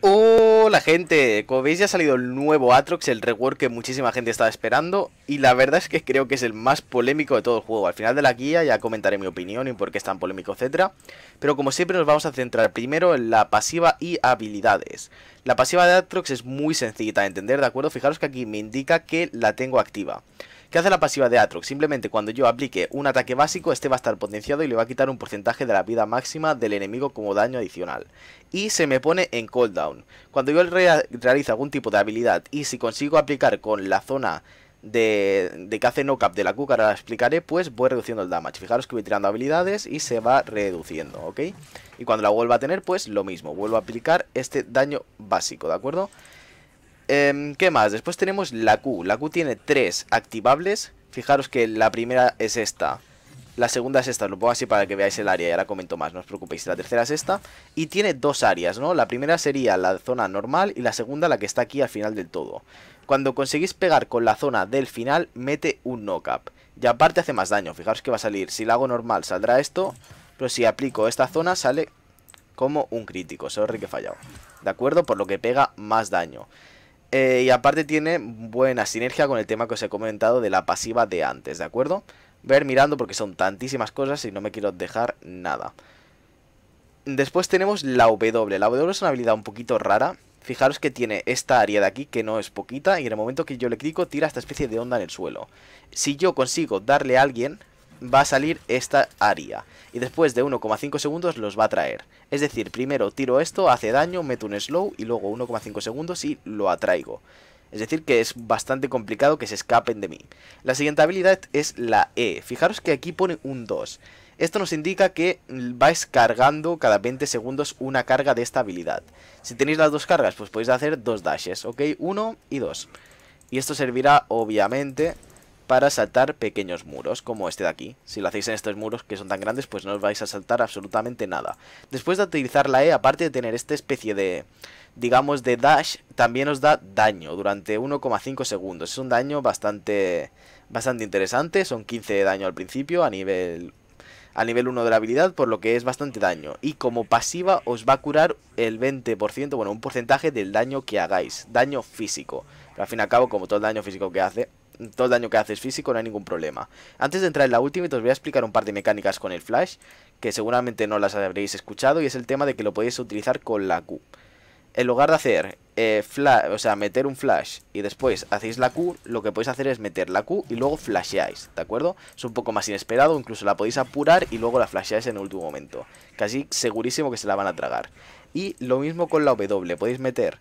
Hola gente, como veis ya ha salido el nuevo Atrox, el rework que muchísima gente estaba esperando y la verdad es que creo que es el más polémico de todo el juego. Al final de la guía ya comentaré mi opinión y por qué es tan polémico, etcétera. Pero como siempre nos vamos a centrar primero en la pasiva y habilidades. La pasiva de Atrox es muy sencillita de entender, ¿de acuerdo? Fijaros que aquí me indica que la tengo activa. ¿Qué hace la pasiva de Atrox? Simplemente cuando yo aplique un ataque básico, este va a estar potenciado y le va a quitar un porcentaje de la vida máxima del enemigo como daño adicional. Y se me pone en cooldown. Cuando yo realice algún tipo de habilidad y si consigo aplicar con la zona de, que hace no cap de la cuca, ahora la explicaré, pues voy reduciendo el damage. Fijaros que voy tirando habilidades y se va reduciendo, ¿ok? Y cuando la vuelva a tener, pues lo mismo, vuelvo a aplicar este daño básico, ¿de acuerdo? Em, ¿Qué más? Después tenemos la Q. La Q tiene tres activables. Fijaros que la primera es esta. La segunda es esta, lo pongo así para que veáis el área y ahora comento más, no os preocupéis. La tercera es esta y tiene dos áreas, ¿no? La primera sería la zona normal y la segunda la que está aquí al final del todo. Cuando conseguís pegar con la zona del final, mete un knock-up. Y aparte hace más daño, fijaros que va a salir, si la hago normal saldrá esto, pero si aplico esta zona sale como un crítico, sorry que he fallado. ¿De acuerdo? Por lo que pega más daño. Eh, y aparte tiene buena sinergia con el tema que os he comentado de la pasiva de antes, ¿de acuerdo? Ver mirando porque son tantísimas cosas y no me quiero dejar nada. Después tenemos la W. La W es una habilidad un poquito rara. Fijaros que tiene esta área de aquí que no es poquita y en el momento que yo le clico tira esta especie de onda en el suelo. Si yo consigo darle a alguien, va a salir esta área. Y después de 1,5 segundos los va a traer. Es decir, primero tiro esto, hace daño, meto un slow y luego 1,5 segundos y lo atraigo. Es decir, que es bastante complicado que se escapen de mí. La siguiente habilidad es la E. Fijaros que aquí pone un 2. Esto nos indica que vais cargando cada 20 segundos una carga de esta habilidad. Si tenéis las dos cargas, pues podéis hacer dos dashes, ¿ok? 1 y 2 Y esto servirá, obviamente, para saltar pequeños muros, como este de aquí. Si lo hacéis en estos muros que son tan grandes, pues no os vais a saltar absolutamente nada. Después de utilizar la E, aparte de tener esta especie de, digamos, de dash, también os da daño durante 1,5 segundos. Es un daño bastante, bastante interesante, son 15 de daño al principio a nivel... A nivel 1 de la habilidad, por lo que es bastante daño. Y como pasiva os va a curar el 20%, bueno, un porcentaje del daño que hagáis. Daño físico. Pero al fin y al cabo, como todo el daño físico que hace, todo el daño que haces físico no hay ningún problema. Antes de entrar en la última, os voy a explicar un par de mecánicas con el Flash, que seguramente no las habréis escuchado, y es el tema de que lo podéis utilizar con la Q. En lugar de hacer, eh, flash, o sea, meter un flash y después hacéis la Q, lo que podéis hacer es meter la Q y luego flasheáis, ¿de acuerdo? Es un poco más inesperado, incluso la podéis apurar y luego la flasheáis en el último momento. Casi segurísimo que se la van a tragar. Y lo mismo con la W, podéis meter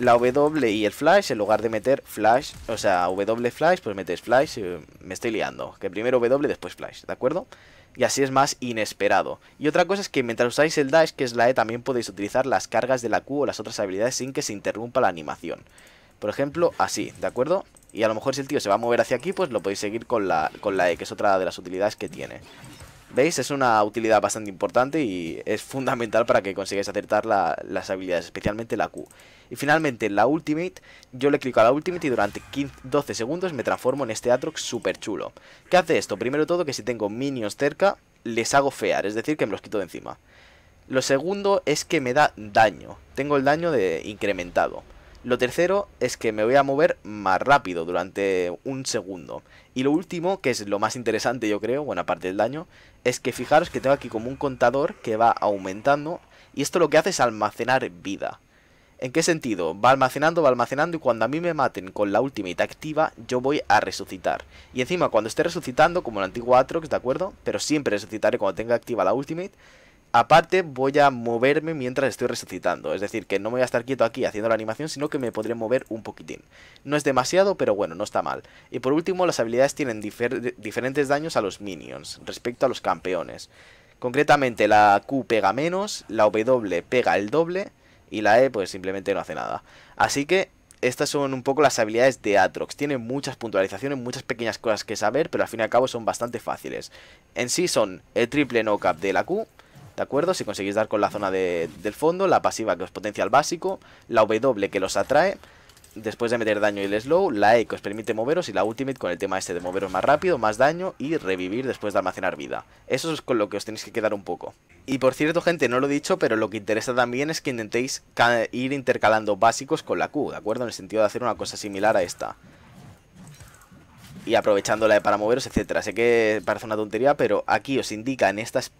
la W y el flash, en lugar de meter flash, o sea, W flash, pues metes flash, eh, me estoy liando, que primero W, después flash, ¿de acuerdo? Y así es más inesperado. Y otra cosa es que mientras usáis el dash, que es la E, también podéis utilizar las cargas de la Q o las otras habilidades sin que se interrumpa la animación. Por ejemplo, así, ¿de acuerdo? Y a lo mejor si el tío se va a mover hacia aquí, pues lo podéis seguir con la, con la E, que es otra de las utilidades que tiene. ¿Veis? Es una utilidad bastante importante y es fundamental para que consigáis acertar las habilidades, especialmente la Q. Y finalmente, la Ultimate, yo le clico a la Ultimate y durante 15, 12 segundos me transformo en este Atrox super chulo. ¿Qué hace esto? Primero todo, que si tengo minions cerca, les hago fear, es decir, que me los quito de encima. Lo segundo es que me da daño, tengo el daño de incrementado. Lo tercero es que me voy a mover más rápido durante un segundo. Y lo último, que es lo más interesante yo creo, bueno, aparte del daño, es que fijaros que tengo aquí como un contador que va aumentando y esto lo que hace es almacenar vida. ¿En qué sentido? Va almacenando, va almacenando y cuando a mí me maten con la ultimate activa, yo voy a resucitar. Y encima cuando esté resucitando, como el antiguo Atrox, ¿de acuerdo? Pero siempre resucitaré cuando tenga activa la ultimate, Aparte voy a moverme mientras estoy resucitando, es decir, que no voy a estar quieto aquí haciendo la animación, sino que me podré mover un poquitín. No es demasiado, pero bueno, no está mal. Y por último, las habilidades tienen diferentes daños a los minions, respecto a los campeones. Concretamente, la Q pega menos, la W pega el doble, y la E pues simplemente no hace nada. Así que estas son un poco las habilidades de Atrox. Tiene muchas puntualizaciones, muchas pequeñas cosas que saber, pero al fin y al cabo son bastante fáciles. En sí son el triple no cap de la Q, ¿De acuerdo? Si conseguís dar con la zona de, del fondo, la pasiva que os potencia el básico, la W que los atrae, después de meter daño y el slow, la E que os permite moveros y la ultimate con el tema este de moveros más rápido, más daño y revivir después de almacenar vida. Eso es con lo que os tenéis que quedar un poco. Y por cierto, gente, no lo he dicho, pero lo que interesa también es que intentéis ir intercalando básicos con la Q, ¿de acuerdo? En el sentido de hacer una cosa similar a esta. Y aprovechándola e para moveros, etcétera. Sé que parece una tontería, pero aquí os indica en estas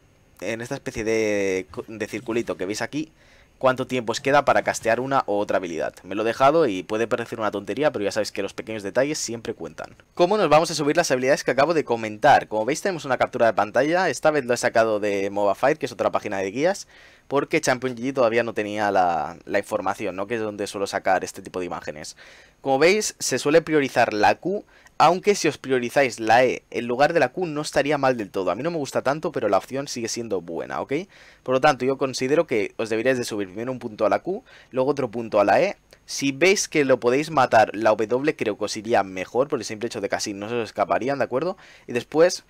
en esta especie de, circulito que veis aquí, cuánto tiempo os queda para castear una u otra habilidad. Me lo he dejado y puede parecer una tontería, pero ya sabéis que los pequeños detalles siempre cuentan. ¿Cómo nos vamos a subir las habilidades que acabo de comentar? Como veis tenemos una captura de pantalla, esta vez lo he sacado de Mobafire, que es otra página de guías, porque Champion GG todavía no tenía la, información, ¿no? que es donde suelo sacar este tipo de imágenes. Como veis, se suele priorizar la Q, aunque si os priorizáis la E en lugar de la Q no estaría mal del todo. A mí no me gusta tanto, pero la opción sigue siendo buena, ¿ok? Por lo tanto, yo considero que os deberíais de subir primero un punto a la Q, luego otro punto a la E, si veis que lo podéis matar, la W creo que os iría mejor por el simple hecho de que no se os escaparían, ¿de acuerdo? Y después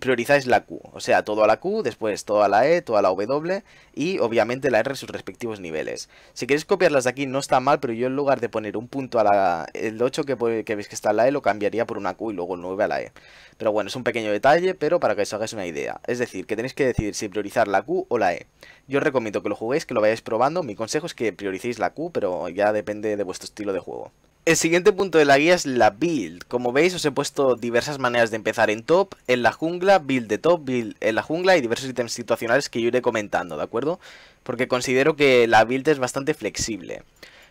priorizáis la Q, o sea, todo a la Q, después toda la E, toda la W y obviamente la R sus respectivos niveles. Si queréis copiarlas de aquí no está mal, pero yo en lugar de poner un punto a la el 8 que, que veis que está en la E lo cambiaría por una Q y luego el 9 a la E. Pero bueno, es un pequeño detalle, pero para que os hagáis una idea. Es decir, que tenéis que decidir si priorizar la Q o la E. Yo os recomiendo que lo juguéis, que lo vayáis probando, mi consejo es que prioricéis la Q, pero ya depende de vuestro estilo de juego. El siguiente punto de la guía es la build. Como veis os he puesto diversas maneras de empezar en top, en la jungla, build de top, build en la jungla y diversos ítems situacionales que yo iré comentando, ¿de acuerdo? Porque considero que la build es bastante flexible.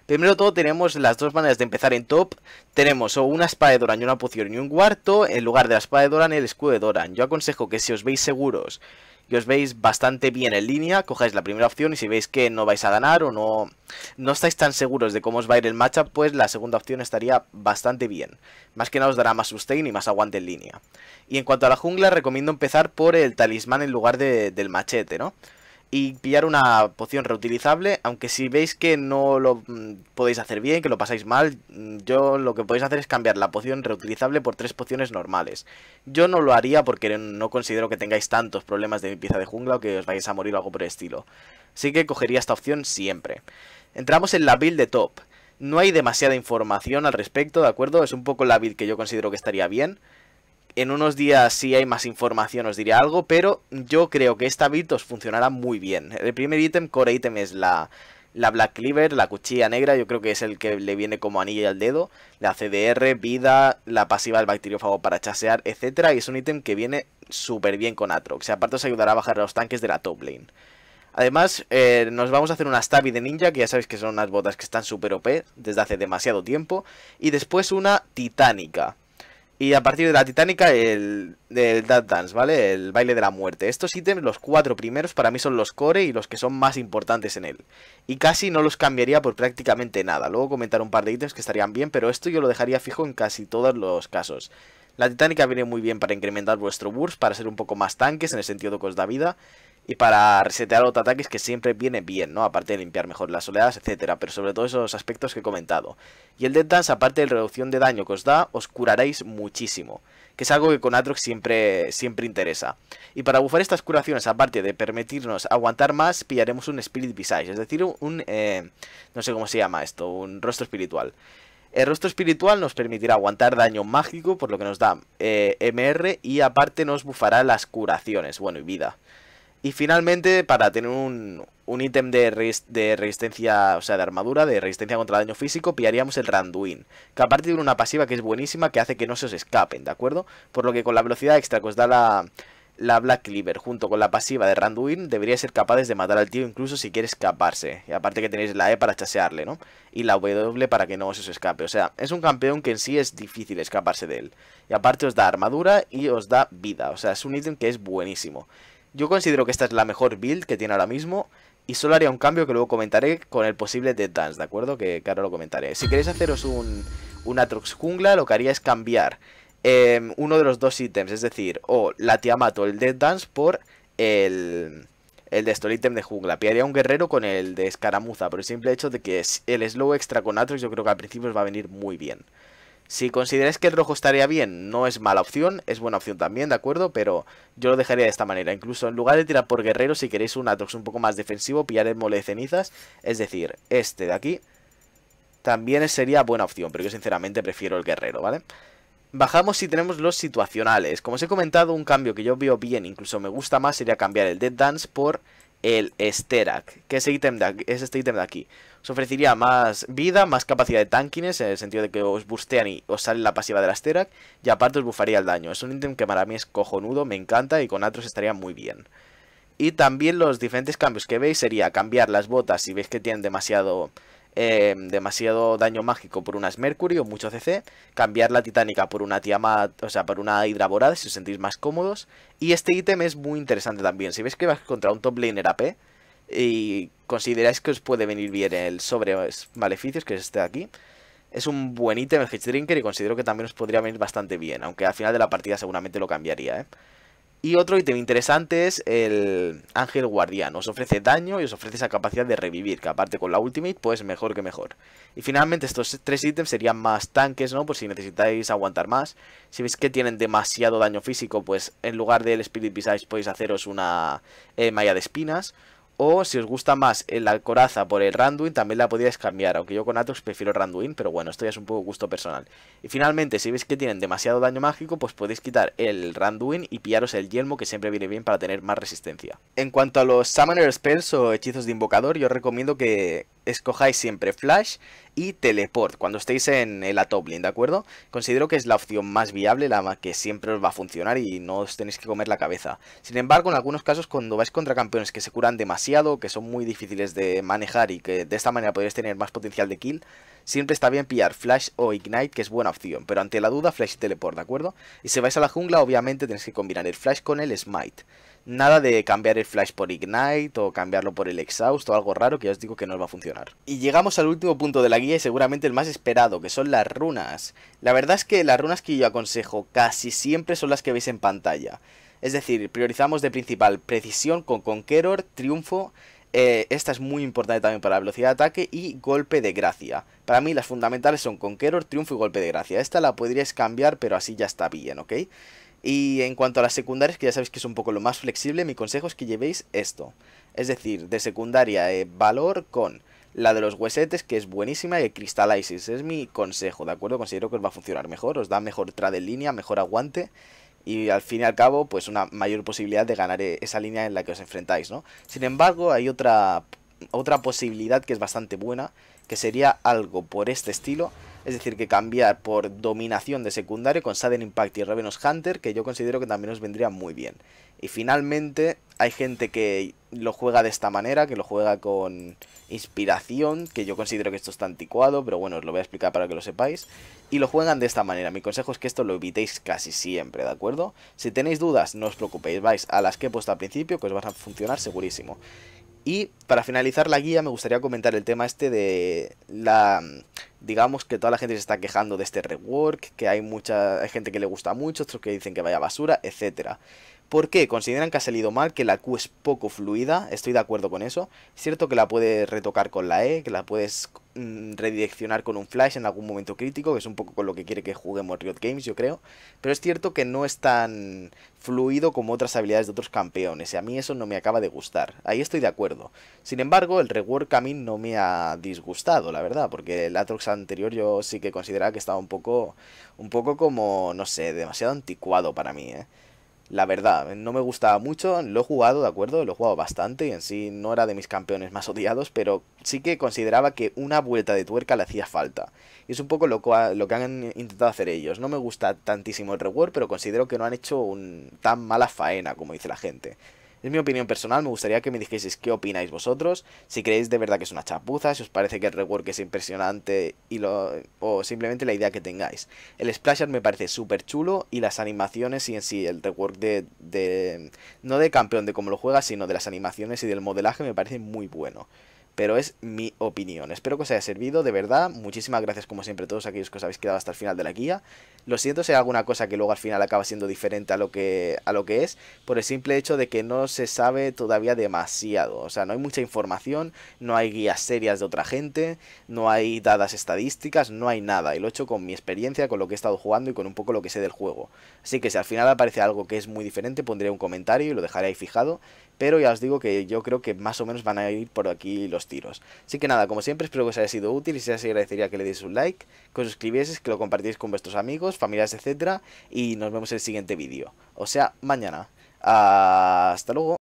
Primero todo tenemos las dos maneras de empezar en top. Tenemos o una espada de Doran y una poción y un cuarto. En lugar de la espada de Doran, el escudo de Doran. Yo aconsejo que si os veis seguros y os veis bastante bien en línea, cojáis la primera opción y si veis que no vais a ganar o no, no estáis tan seguros de cómo os va a ir el matchup, pues la segunda opción estaría bastante bien. Más que nada os dará más sustain y más aguante en línea. Y en cuanto a la jungla, recomiendo empezar por el talismán en lugar del machete, ¿no? y pillar una poción reutilizable, aunque si veis que no lo mm, podéis hacer bien, que lo pasáis mal, mm, yo lo que podéis hacer es cambiar la poción reutilizable por tres pociones normales. Yo no lo haría porque no considero que tengáis tantos problemas de pieza de jungla o que os vayáis a morir o algo por el estilo. Así que cogería esta opción siempre. Entramos en la build de top. No hay demasiada información al respecto, ¿de acuerdo? Es un poco la build que yo considero que estaría bien en unos días, si hay más información, os diré algo, pero yo creo que esta build os funcionará muy bien. El primer ítem, core ítem, es la, la Black Cleaver, la cuchilla negra, yo creo que es el que le viene como anillo al dedo, la CDR, vida, la pasiva del bacteriófago para chasear, etcétera, y es un ítem que viene súper bien con Atrox, aparte os ayudará a bajar los tanques de la top lane. Además, eh, nos vamos a hacer una Stabby de Ninja, que ya sabéis que son unas botas que están súper OP desde hace demasiado tiempo, y después una Titánica, y a partir de la titánica, el del Dance, ¿vale? El baile de la muerte. Estos ítems, los cuatro primeros, para mí son los core y los que son más importantes en él. Y casi no los cambiaría por prácticamente nada. Luego comentar un par de ítems que estarían bien, pero esto yo lo dejaría fijo en casi todos los casos. La titánica viene muy bien para incrementar vuestro burst, para ser un poco más tanques en el sentido de os da vida y para resetear otros ataques que siempre viene bien, ¿no? Aparte de limpiar mejor las oleadas, etcétera, pero sobre todo esos aspectos que he comentado. Y el Dead Dance, aparte de la reducción de daño que os da, os curaréis muchísimo, que es algo que con Atrox siempre, siempre interesa. Y para bufar estas curaciones, aparte de permitirnos aguantar más, pillaremos un Spirit Visage, es decir, un... Eh, no sé cómo se llama esto, un rostro espiritual. El rostro espiritual nos permitirá aguantar daño mágico, por lo que nos da eh, MR, y aparte nos bufará las curaciones, bueno, y vida. Y finalmente, para tener un, ítem de, resistencia, o sea, de armadura, de resistencia contra daño físico, pillaríamos el Randuin, que aparte tiene una pasiva que es buenísima, que hace que no se os escapen, ¿de acuerdo? Por lo que con la velocidad extra que os da la, Black Cleaver junto con la pasiva de Randuin, deberíais ser capaces de matar al tío incluso si quiere escaparse. Y aparte que tenéis la E para chasearle, ¿no? Y la W para que no se os escape. O sea, es un campeón que en sí es difícil escaparse de él. Y aparte os da armadura y os da vida. O sea, es un ítem que es buenísimo. Yo considero que esta es la mejor build que tiene ahora mismo. Y solo haría un cambio que luego comentaré con el posible Dead Dance, ¿de acuerdo? Que, claro ahora lo comentaré. Si queréis haceros un, Atrox Jungla, lo que haría es cambiar em, uno de los dos ítems. Es decir, o la Tiamat o el Dead Dance por el, el de ítem de jungla. Pillaría un guerrero con el de escaramuza, por el simple hecho de que el slow extra con Atrox yo creo que al principio os va a venir muy bien. Si consideráis que el rojo estaría bien, no es mala opción, es buena opción también, ¿de acuerdo? Pero yo lo dejaría de esta manera. Incluso en lugar de tirar por guerrero, si queréis un Atrox un poco más defensivo, pillar el mole de cenizas. Es decir, este de aquí también sería buena opción, pero yo sinceramente prefiero el guerrero, ¿vale? Bajamos si tenemos los situacionales. Como os he comentado, un cambio que yo veo bien, incluso me gusta más, sería cambiar el Dead Dance por el Sterak, que es, ítem es este ítem de aquí. Este os ofrecería más vida, más capacidad de tankines, en el sentido de que os bustean y os sale la pasiva de la Sterak. y aparte os bufaría el daño. Es un ítem que para mí es cojonudo, me encanta y con otros estaría muy bien. Y también los diferentes cambios que veis sería cambiar las botas si veis que tienen demasiado, eh, demasiado daño mágico por unas Mercury o mucho CC, cambiar la Titánica por una Tiamat, o sea, por una Hidra Borada si os sentís más cómodos. Y este ítem es muy interesante también, si veis que vas contra un top laner AP, y consideráis que os puede venir bien el sobre maleficios, que es este de aquí. Es un buen ítem el Drinker y considero que también os podría venir bastante bien, aunque al final de la partida seguramente lo cambiaría, ¿eh? Y otro ítem interesante es el Ángel Guardián. Os ofrece daño y os ofrece esa capacidad de revivir, que aparte con la Ultimate, pues mejor que mejor. Y finalmente estos tres ítems serían más tanques, ¿no? Por pues si necesitáis aguantar más. Si veis que tienen demasiado daño físico, pues en lugar del Spirit Besides podéis haceros una eh, malla de espinas. O si os gusta más la alcoraza por el Randuin, también la podíais cambiar. Aunque yo con Atrox prefiero Randuin, pero bueno, esto ya es un poco gusto personal. Y finalmente, si veis que tienen demasiado daño mágico, pues podéis quitar el Randuin y pillaros el yelmo, que siempre viene bien para tener más resistencia. En cuanto a los Summoner Spells o hechizos de invocador, yo recomiendo que, escojáis siempre Flash y Teleport cuando estéis en, el la ¿de acuerdo? Considero que es la opción más viable, la que siempre os va a funcionar y no os tenéis que comer la cabeza. Sin embargo, en algunos casos cuando vais contra campeones que se curan demasiado, que son muy difíciles de manejar y que de esta manera podéis tener más potencial de kill, Siempre está bien pillar Flash o Ignite, que es buena opción, pero ante la duda Flash y Teleport, ¿de acuerdo? Y si vais a la jungla, obviamente tenéis que combinar el Flash con el Smite. Nada de cambiar el Flash por Ignite o cambiarlo por el Exhaust o algo raro que ya os digo que no os va a funcionar. Y llegamos al último punto de la guía y seguramente el más esperado, que son las runas. La verdad es que las runas que yo aconsejo casi siempre son las que veis en pantalla. Es decir, priorizamos de principal precisión con Conqueror, Triunfo eh, esta es muy importante también para la velocidad de ataque y golpe de gracia. Para mí las fundamentales son Conqueror, Triunfo y golpe de gracia. Esta la podríais cambiar, pero así ya está bien, ¿ok? Y en cuanto a las secundarias, que ya sabéis que es un poco lo más flexible, mi consejo es que llevéis esto. Es decir, de secundaria eh, valor con la de los huesetes, que es buenísima, y el Es mi consejo, ¿de acuerdo? Considero que os va a funcionar mejor, os da mejor trade en línea, mejor aguante y al fin y al cabo pues una mayor posibilidad de ganar eh, esa línea en la que os enfrentáis, ¿no? Sin embargo, hay otra, otra posibilidad que es bastante buena, que sería algo por este estilo, es decir, que cambiar por dominación de secundario con Sudden Impact y Ravenous Hunter, que yo considero que también os vendría muy bien. Y finalmente hay gente que lo juega de esta manera, que lo juega con inspiración, que yo considero que esto está anticuado, pero bueno, os lo voy a explicar para que lo sepáis, y lo juegan de esta manera. Mi consejo es que esto lo evitéis casi siempre, ¿de acuerdo? Si tenéis dudas, no os preocupéis, vais a las que he puesto al principio, que os van a funcionar segurísimo. Y para finalizar la guía me gustaría comentar el tema este de la... Digamos que toda la gente se está quejando de este rework, que hay mucha gente que le gusta mucho, otros que dicen que vaya basura, etc. ¿Por qué? Consideran que ha salido mal, que la Q es poco fluida, estoy de acuerdo con eso. Es cierto que la puedes retocar con la E, que la puedes Mm, redireccionar con un flash en algún momento crítico, que es un poco con lo que quiere que juguemos Riot Games, yo creo. Pero es cierto que no es tan fluido como otras habilidades de otros campeones, y a mí eso no me acaba de gustar. Ahí estoy de acuerdo. Sin embargo, el rework a mí no me ha disgustado, la verdad, porque el Atrox anterior yo sí que consideraba que estaba un poco, un poco como, no sé, demasiado anticuado para mí, ¿eh? la verdad, no me gustaba mucho, lo he jugado, ¿de acuerdo? Lo he jugado bastante y en sí no era de mis campeones más odiados, pero sí que consideraba que una vuelta de tuerca le hacía falta. Y es un poco lo, lo que han intentado hacer ellos. No me gusta tantísimo el reward, pero considero que no han hecho un, tan mala faena como dice la gente. Es mi opinión personal, me gustaría que me dijeseis qué opináis vosotros, si creéis de verdad que es una chapuza, si os parece que el rework es impresionante y lo, o simplemente la idea que tengáis. El splasher me parece súper chulo y las animaciones y en sí el rework de, no de campeón de cómo lo juegas, sino de las animaciones y del modelaje me parece muy bueno pero es mi opinión. Espero que os haya servido, de verdad. Muchísimas gracias como siempre a todos aquellos que os habéis quedado hasta el final de la guía. Lo siento si hay alguna cosa que luego al final acaba siendo diferente a lo que, a lo que es, por el simple hecho de que no se sabe todavía demasiado. O sea, no hay mucha información, no hay guías serias de otra gente, no hay dadas estadísticas, no hay nada. Y lo he hecho con mi experiencia, con lo que he estado jugando y con un poco lo que sé del juego. Así que si al final aparece algo que es muy diferente, pondré un comentario y lo dejaré ahí fijado pero ya os digo que yo creo que más o menos van a ir por aquí los tiros. Así que nada, como siempre, espero que os haya sido útil y si así agradecería que le deis un like, que os suscribieses, que lo compartís con vuestros amigos, familiares, etcétera, y nos vemos en el siguiente vídeo, o sea, mañana. Hasta luego.